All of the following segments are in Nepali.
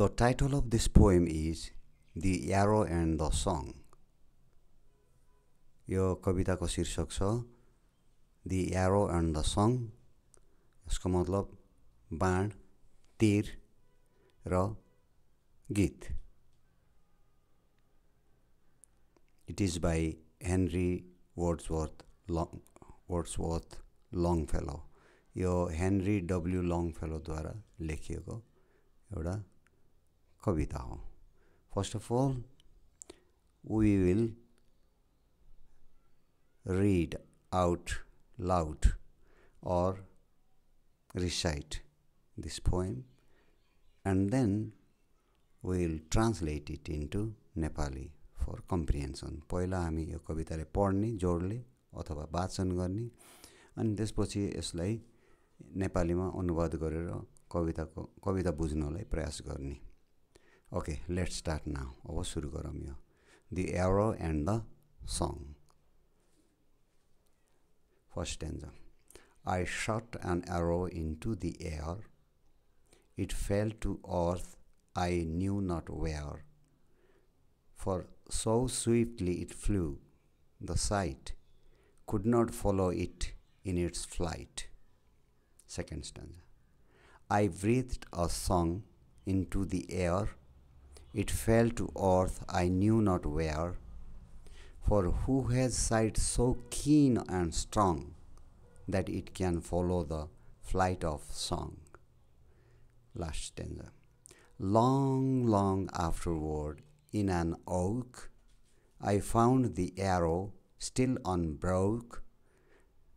The title of this poem is The Arrow and the Song. यो कविताको शीर्षक छ the arrow and the song यसको मतलब बाण तिर र गीत it is by Henry Wordsworth long Wordsworth Longfellow यो हेनरी डब्ल्यु लङ फेलोद्वारा लेखिएको कविता हो first of all we will read out loud और recite this poem and then will translate it into Nepali for for comprehension पहिला हामी यो कविताले पढ्ने जोडले अथवा वाचन गर्ने अनि त्यसपछि यसलाई नेपालीमा अनुवाद गरेर कविताको कविता बुझ्नलाई प्रयास गर्ने Okay, let's start now. अब सुरु The arrow and the song. First stanza. I shot an arrow into the air. It fell to earth, I knew not where. For so swiftly it flew, the sight could not follow it in its flight. Second stanza. I breathed a song into the air it fell to earth I knew not where. For who has sight so keen and strong that it can follow the flight of song? Last stanza. Long, long afterward, in an oak, I found the arrow still unbroke,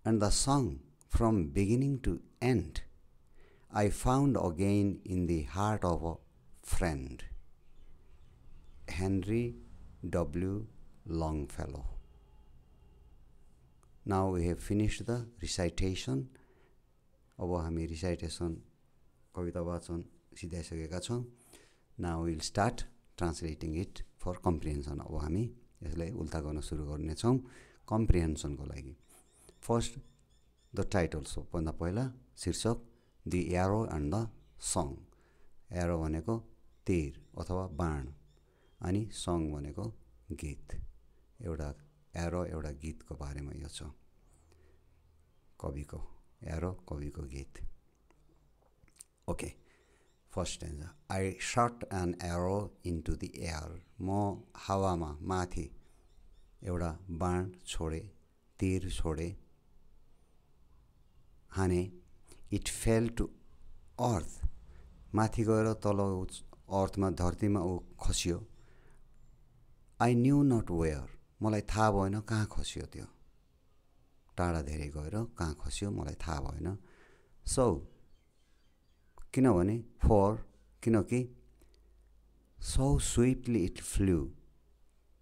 and the song from beginning to end I found again in the heart of a friend. Henry W. Longfellow. Now we have finished the recitation. अब हामी रिसाइटेसन कविता वाचन सिधाइसकेका छौँ now will start translating it for comprehension अब हामी यसलाई उल्टा गर्न सुरु गर्नेछौँ कम्प्रिहेन्सनको लागि फर्स्ट द टाइटल सबभन्दा पहिला शीर्षक the arrow and the song arrow भनेको तिर अथवा बाण अनि सङ भनेको गीत एउटा एरो एउटा गीतको बारेमा यो छ कविको एरो कविको गीत okay first stanza I shot an arrow into the air म हावामा माथि एउटा बाँड छोडेँ तिर छोडेँ हाने इट फेल टु अर्थ माथि गएर तल अर्थमा धरतीमा ऊ खसियो आई न्यु नट वेयर मलाई थाहा भएन कहाँ खस्यो त्यो टाढा धेरै गएर कहाँ खस्यो मलाई थाहा भएन सौ किनभने फर किनकि सौ स्विफ्टली इट फ्ल्यु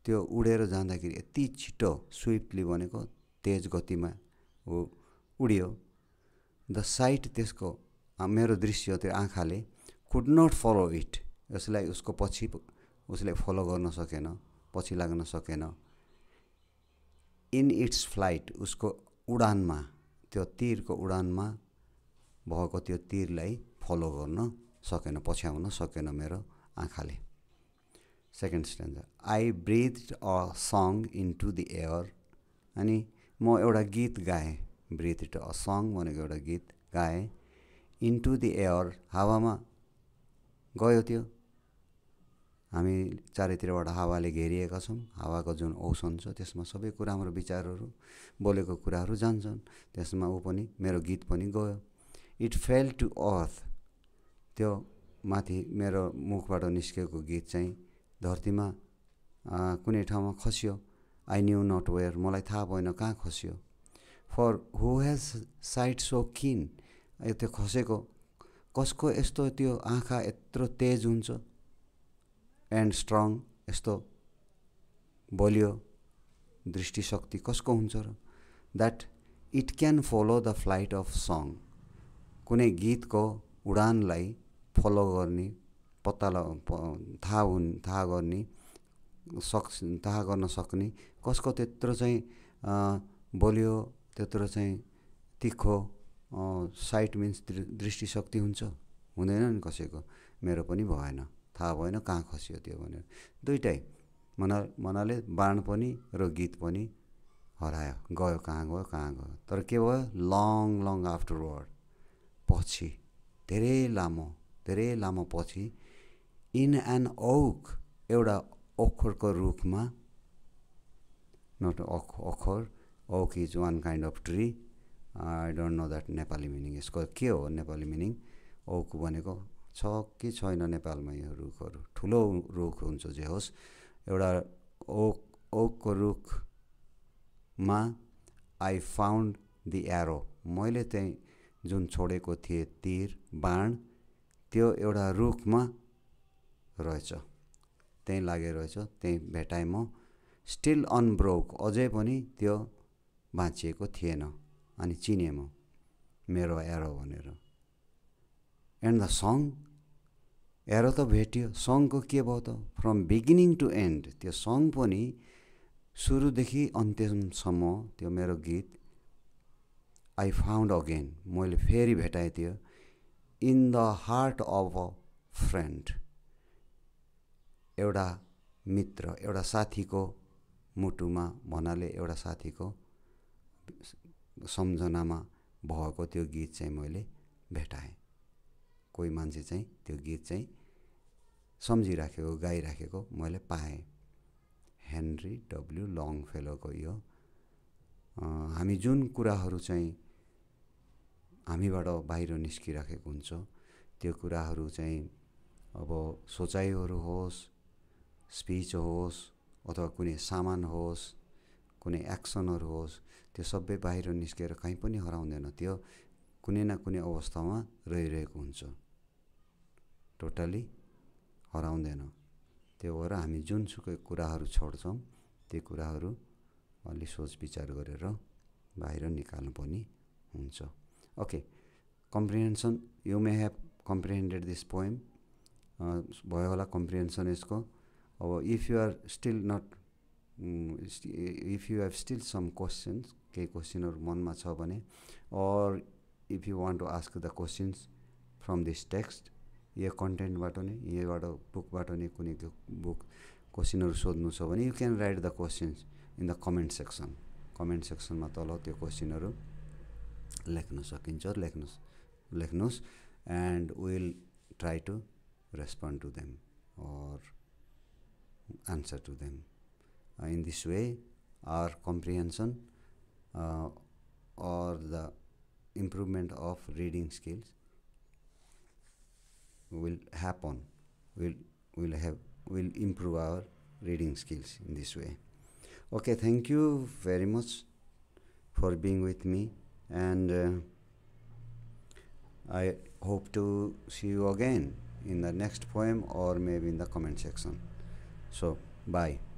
त्यो उडेर जाँदाखेरि यति छिटो स्विफ्टली भनेको तेज गतिमा ऊ उड्यो द साइट त्यसको मेरो दृश्य त्यो आँखाले कुड नट फलो इट यसलाई उसको पछि उसले फलो गर्न सकेन पछि लाग्न सकेन इन इट्स फ्लाइट उसको उडानमा त्यो तिरको उडानमा भएको त्यो तिरलाई फलो गर्न सकेन पछ्याउन सकेन मेरो आँखाले second stanza I breathed a song into the air अनि म एउटा गीत गाएँ ब्रिथ इट अ सङ भनेको एउटा गीत गाएँ इन्टु दि एयर हावामा गयो त्यो हामी चारैतिरबाट हावाले घेरिएका छौँ हावाको जुन औसन छ त्यसमा सबै कुरा हाम्रो विचारहरू बोलेको कुराहरू जान्छन् त्यसमा ऊ पनि मेरो गीत पनि गयो इट फेल टु अर्थ त्यो माथि मेरो मुखबाट निस्केको गीत चाहिँ धरतीमा कुनै ठाउँमा खस्यो आई न्यु नट वेयर मलाई थाहा भएन कहाँ खस्यो for who has sight so किन यो त्यो खसेको कसको यस्तो त्यो आँखा यत्रो तेज हुन्छ एन्ड स्ट्रङ यस्तो बलियो दृष्टिशक्ति कसको हुन्छ र that it can follow the flight of song कुनै गीतको उडानलाई फलो गर्ने पत्ता ल थाहा हुन् थाहा गर्ने सक् थाहा गर्न सक्ने कसको त्यत्रो चाहिँ बलियो त्यत्रो चाहिँ तिखो साइट मिन्स दृष्टिशक्ति हुन्छ हुँदैन नि कसैको मेरो पनि भएन थाहा भएन कहाँ खस्यो त्यो भनेर दुइटै मना मनाले बाण पनि र गीत पनि हरायो गयो कहाँ गयो कहाँ गयो तर के भयो लङ लङ आफ्टर वर्ड पछि धेरै लामो धेरै लामो पछि इन एन औक एउटा ओखरको रुखमा नट अख ओखर oak is one kind of tree I don't know that Nepali meaning यसको के हो नेपाली मिनिङ औक भनेको छ कि छैन नेपालमा यो रुखहरू ठुलो रुख हुन्छ जे होस् एउटा ओक ओकको रुखमा आई फाउन्ड दि एरो मैले त्यहीँ जुन छोडेको थिएँ तिर बाण त्यो एउटा रुखमा रहेछ त्यहीँ लागेर रहेछ त्यहीँ भेटाएँ म स्टिल अनब्रोक अझै पनि त्यो बाँचिएको थिएन अनि चिनेँ म मेरो एरो भनेर एन्ड द सङ हेर त भेट्यो सङको के भयो त फ्रम बिगिनिङ टु एन्ड त्यो सङ पनि सुरुदेखि अन्त्यसम्म त्यो मेरो गीत आई फाउन्ड अगेन मैले फेरि भेटाएँ त्यो in the heart of a friend एउटा मित्र एउटा साथीको मुटुमा भन्नाले एउटा साथीको सम्झनामा भएको त्यो गीत चाहिँ मैले भेटाएँ कोही मान्छे चाहिँ त्यो गीत चाहिँ सम्झिराखेको गाइराखेको मैले पाएँ हेनरी डब्लु फेलोको यो हामी जुन कुराहरू चाहिँ हामीबाट बाहिर निस्किराखेको हुन्छ त्यो कुराहरू चाहिँ अब सोचाइहरू होस् स्पिच होस् अथवा कुनै सामान होस् कुनै एक्सनहरू होस् त्यो सबै बाहिर निस्केर कहीँ पनि हराउँदैन त्यो कुनै न कुनै अवस्थामा रहिरहेको हुन्छ टोटल्ली हराउँदैन त्यो भएर हामी जुनसुकै कुराहरू छोड्छौँ त्यो कुराहरू अलि सोच विचार गरेर बाहिर निकाल्नु पनि हुन्छ okay comprehension you may have comprehended this poem भयो होला कम्प्रिहेन्सन यसको अब if you are still not if you have still some questions केही क्वेसनहरू मनमा छ भने or if you want to ask the questions from this text यो कन्टेन्टबाट नै नहीं बुकबाट नै कुनै बुक क्वेसनहरू सोध्नु छ भने you can write the questions in the comment section comment सेक्सनमा तल त्यो क्वेसनहरू लेख्न सकिन्छ लेख्नुहोस् लेख्नुहोस् and will try to respond to them और answer to them in this way our comprehension और the improvement of reading skills will happen will will have will improve our reading skills in this way okay thank you very much for being with me and uh, i hope to see you again in the next poem or maybe in the comment section so bye